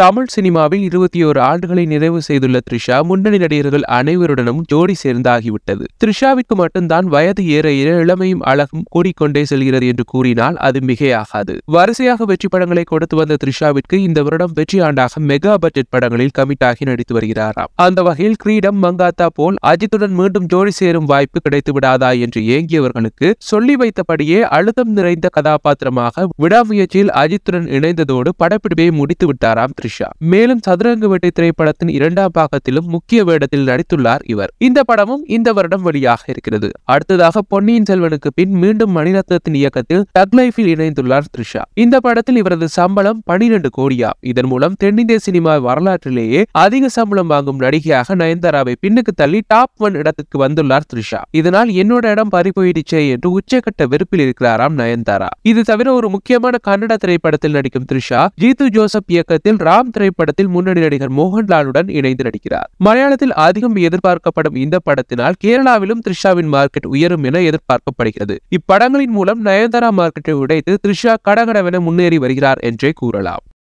தமிழ் சினிமாவில் இருபத்தி ஓரு ஆண்டுகளை நிறைவு செய்துள்ள த்ரிஷா முன்னணி நடிகர்கள் அனைவருடனும் ஜோடி சேர்ந்தாகிவிட்டது த்ரிஷாவிற்கு மட்டும்தான் வயது ஏற ஏற இளமையும் அழகும் கூடிக்கொண்டே செல்கிறது என்று கூறினால் அது மிகையாகாது வரிசையாக வெற்றி படங்களை கொடுத்து வந்த த்ரிஷாவிற்கு இந்த வருடம் வெற்றி ஆண்டாக மெகா பட்ஜெட் படங்களில் கமிட் ஆகி நடித்து வருகிறாராம் அந்த வகையில் கிரீடம் மங்காத்தா போல் அஜித்துடன் மீண்டும் ஜோடி சேரும் வாய்ப்பு கிடைத்து விடாதா என்று ஏங்கியவர்களுக்கு சொல்லி வைத்தபடியே அழுத்தம் நிறைந்த கதாபாத்திரமாக விடாமுயற்சியில் அஜித்துடன் இணைந்ததோடு படப்பிடிப்பை முடித்து விட்டாராம் த்ரிஷா த்ரிஷா மேலும் சதுரங்க வேட்டை திரைப்படத்தின் இரண்டாம் பாகத்திலும் முக்கிய வேடத்தில் நடித்துள்ளார் இவர் இந்த படமும் இந்த வருடம் வெளியாக இருக்கிறது அடுத்ததாக பொன்னியின் செல்வனுக்கு பின் மீண்டும் மணிரத்னத்தின் இயக்கத்தில் டக் லைஃபில் இணைந்துள்ளார் த்ரிஷா இந்த படத்தில் இவரது சம்பளம் பனிரெண்டு கோடியா இதன் மூலம் தென்னிந்திய சினிமா வரலாற்றிலேயே அதிக சம்பளம் வாங்கும் நடிகையாக நயன்தாராவை பின்னுக்கு தள்ளி டாப் ஒன் இடத்துக்கு வந்துள்ளார் த்ரிஷா இதனால் என்னோட இடம் பறிபோயிடுச்சே என்று உச்சகட்ட வெறுப்பில் இருக்கிறாராம் நயன்தாரா இது தவிர ஒரு முக்கியமான கன்னட திரைப்படத்தில் நடிக்கும் த்ரிஷா ஜீது ஜோசப் இயக்கத்தில் ரா ராம் திரைப்படத்தில் முன்னணி நடிகர் மோகன்லாலுடன் இணைந்து நடிக்கிறார் மலையாளத்தில் அதிகம் எதிர்பார்க்கப்படும் இந்த படத்தினால் கேரளாவிலும் த்ரிஷாவின் மார்க்கெட் உயரும் என எதிர்பார்க்கப்படுகிறது இப்படங்களின் மூலம் நயன்தாரா மார்க்கெட்டை உடைத்து த்ரிஷா கடகடவென முன்னேறி வருகிறார் என்றே கூறலாம்